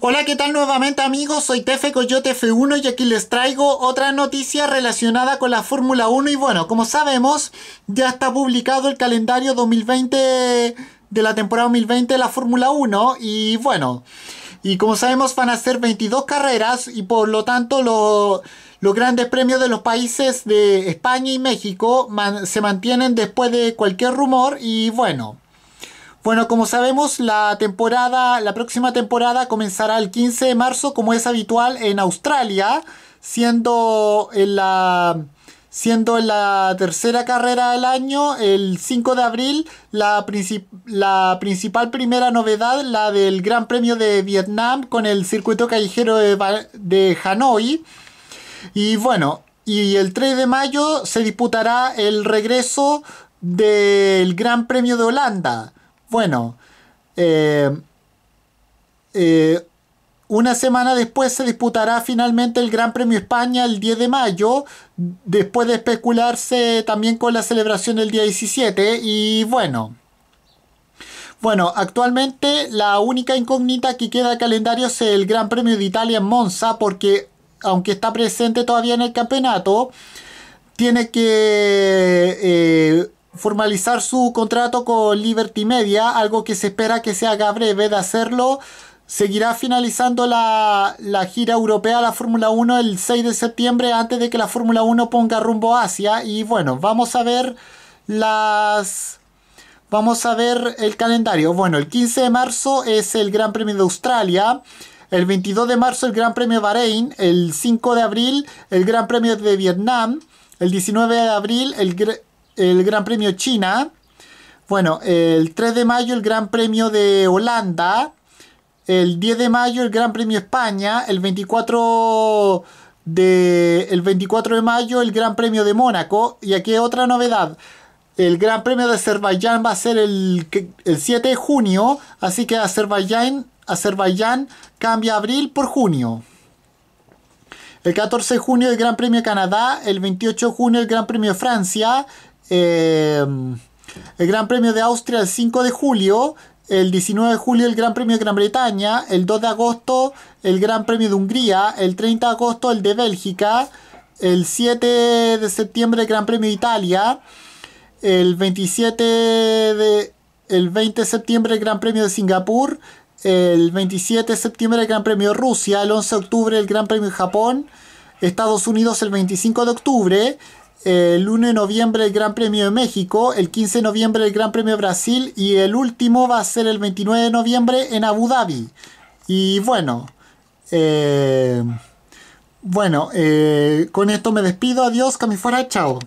Hola, ¿qué tal nuevamente amigos? Soy Tefe Coyote F1 y aquí les traigo otra noticia relacionada con la Fórmula 1 y bueno, como sabemos, ya está publicado el calendario 2020 de la temporada 2020 de la Fórmula 1 y bueno, y como sabemos van a ser 22 carreras y por lo tanto los grandes premios de los países de España y México se mantienen después de cualquier rumor y bueno. Bueno, como sabemos, la temporada, la próxima temporada comenzará el 15 de marzo, como es habitual en Australia, siendo la siendo la tercera carrera del año, el 5 de abril, la, principal primera novedad, la del Gran Premio de Vietnam con el circuito callejero de, de, Hanoi. Y bueno, y el 3 de mayo se disputará el regreso del Gran Premio de Holanda. Bueno, eh, eh, una semana después se disputará finalmente el Gran Premio España el 10 de mayo, después de especularse también con la celebración del día 17 y bueno. Bueno, actualmente la única incógnita que queda al calendario es el Gran Premio de Italia en Monza porque aunque está presente todavía en el campeonato, tiene que eh, formalizar su contrato con Liberty Media, algo que se espera que se haga breve de hacerlo. Seguirá finalizando la, gira europea, la Fórmula 1, el 6 de septiembre, antes de que la Fórmula 1 ponga rumbo a Asia. Y bueno, vamos a ver las... Vamos a ver el calendario. Bueno, el 15 de marzo es el Gran Premio de Australia. El 22 de marzo el Gran Premio de Bahrein. El 5 de abril el Gran Premio de Vietnam. El 19 de abril el, el Gran Premio China. Bueno, el 3 de mayo el Gran Premio de Holanda. El 10 de mayo el Gran Premio España. El 24 de, el 24 de mayo el Gran Premio de Mónaco. Y aquí otra novedad. El Gran Premio de Azerbaiyán va a ser el, 7 de junio. Así que Azerbaiyán, Azerbaiyán cambia abril por junio. El 14 de junio el Gran Premio de Canadá, el 28 de junio el Gran Premio de Francia, Em, el Gran Premio de Austria el 5 de julio, el 19 de julio el Gran Premio de Gran Bretaña, el 2 de agosto el Gran Premio de Hungría, el 30 de agosto el de Bélgica, el 7 de septiembre el Gran Premio de Italia, el 27 de el 20 de septiembre el Gran Premio de Singapur, el 27 de septiembre el Gran Premio de Rusia, el 11 de octubre el Gran Premio de Japón, Estados Unidos el 25 de octubre, el 1 de noviembre el Gran Premio de México, el 15 de noviembre el Gran Premio de Brasil y el último va a ser el 29 de noviembre en Abu Dhabi. Y bueno, eh, bueno, eh, con esto me despido, adiós, que fuera, chao.